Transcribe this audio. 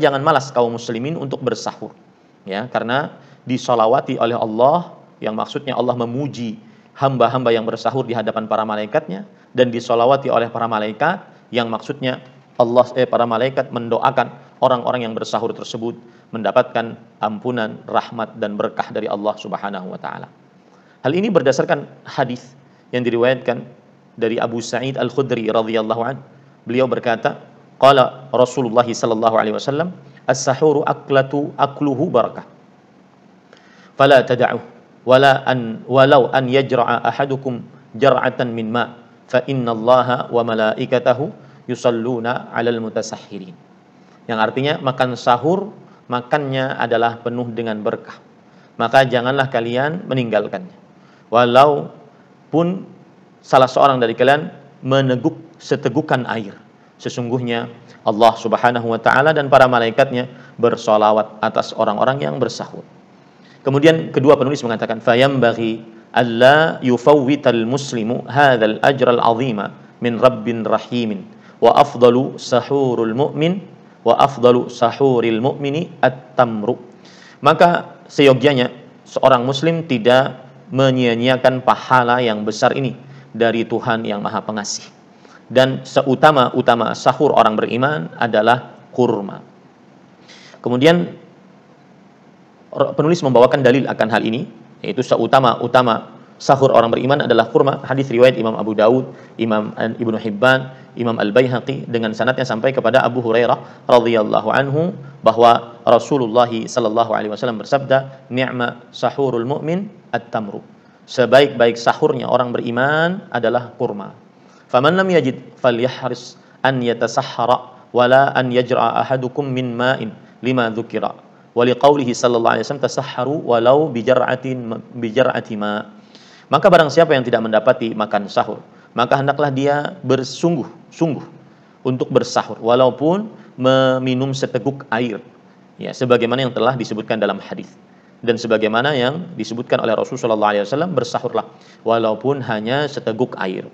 jangan malas kaum muslimin untuk bersahur ya karena disolawati oleh Allah yang maksudnya Allah memuji hamba-hamba yang bersahur di hadapan para malaikatnya dan disolawati oleh para malaikat yang maksudnya Allah eh, para malaikat mendoakan orang-orang yang bersahur tersebut mendapatkan ampunan, rahmat dan berkah dari Allah Subhanahu wa taala. Hal ini berdasarkan hadis yang diriwayatkan dari Abu Sa'id Al-Khudri radhiyallahu an. Beliau berkata, Qala Rasulullah sallallahu alaihi wasallam, "As-sahuru aklatu akluhu barakah." Fala tad'u wala an walau an yajra'a ahadukum jar'atan min ma fa inna Allah wa malaikatahu yusalluna 'alal mutasahhirin. Yang artinya makan sahur makannya adalah penuh dengan berkah. Maka janganlah kalian meninggalkannya. Walau pun salah seorang dari kalian meneguk setegukan air Sesungguhnya Allah Subhanahu wa taala dan para malaikatnya bersolawat atas orang-orang yang bersahur. Kemudian kedua penulis mengatakan fayam fayambaghi alla al muslimu hadzal al azima min rabbin rahimin wa afdalu sahurul mu'min wa afdalu sahuril mu'mini at-tamru. Maka seyogyanya seorang muslim tidak menyia-nyiakan pahala yang besar ini dari Tuhan yang Maha Pengasih dan seutama-utama sahur orang beriman adalah kurma. Kemudian penulis membawakan dalil akan hal ini yaitu seutama-utama sahur orang beriman adalah kurma hadis riwayat Imam Abu Daud, Imam Ibnu Hibban, Imam Al Baihaqi dengan sanadnya sampai kepada Abu Hurairah radhiyallahu anhu bahwa Rasulullah sallallahu alaihi wasallam bersabda, "Ni'ma sahurul mu'min at-tamru." Sebaik-baik sahurnya orang beriman adalah kurma. Faman lam yajid falyahris an yatasahhara wala an yajra'a ahadukum min ma'in lima dzukira. Wa liqaulihi sallallahu alaihi wasallam tasahharu walau bijar'atin bijar'ati ma. Maka barang siapa yang tidak mendapati makan sahur, maka hendaklah dia bersungguh-sungguh untuk bersahur walaupun meminum seteguk air. Ya, sebagaimana yang telah disebutkan dalam hadis dan sebagaimana yang disebutkan oleh Rasulullah SAW bersahurlah walaupun hanya seteguk air.